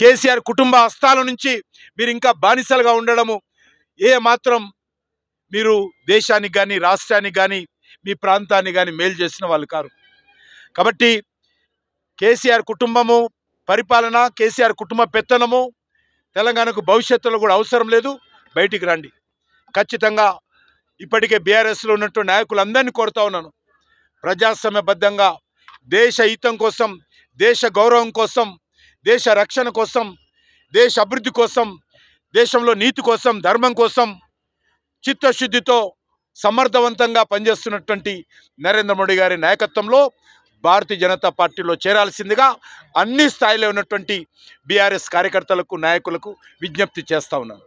కేసీఆర్ కుటుంబ హస్తాల నుంచి మీరు ఇంకా బానిసలుగా ఉండడము ఏ మాత్రం మీరు దేశానికి కానీ రాష్ట్రానికి కానీ మీ ప్రాంతాన్ని కానీ మేలు చేసిన వాళ్ళు కారు కాబట్టి కేసీఆర్ కుటుంబము పరిపాలన కేసీఆర్ కుటుంబ పెత్తనము తెలంగాణకు భవిష్యత్తులో కూడా అవసరం లేదు బయటికి రండి ఖచ్చితంగా ఇప్పటికే బీఆర్ఎస్లో నాయకులు నాయకులందరినీ కోరుతా ఉన్నాను ప్రజాస్వామ్యబద్ధంగా దేశ హితం కోసం దేశ గౌరవం కోసం దేశ రక్షణ కోసం దేశ అభివృద్ధి కోసం దేశంలో నీతి కోసం ధర్మం కోసం చిత్తశుద్ధితో సమర్థవంతంగా పనిచేస్తున్నటువంటి నరేంద్ర మోడీ గారి నాయకత్వంలో భారతీయ జనతా పార్టీలో చేరాల్సిందిగా అన్ని స్థాయిలో ఉన్నటువంటి బీఆర్ఎస్ కార్యకర్తలకు నాయకులకు విజ్ఞప్తి చేస్తూ ఉన్నాను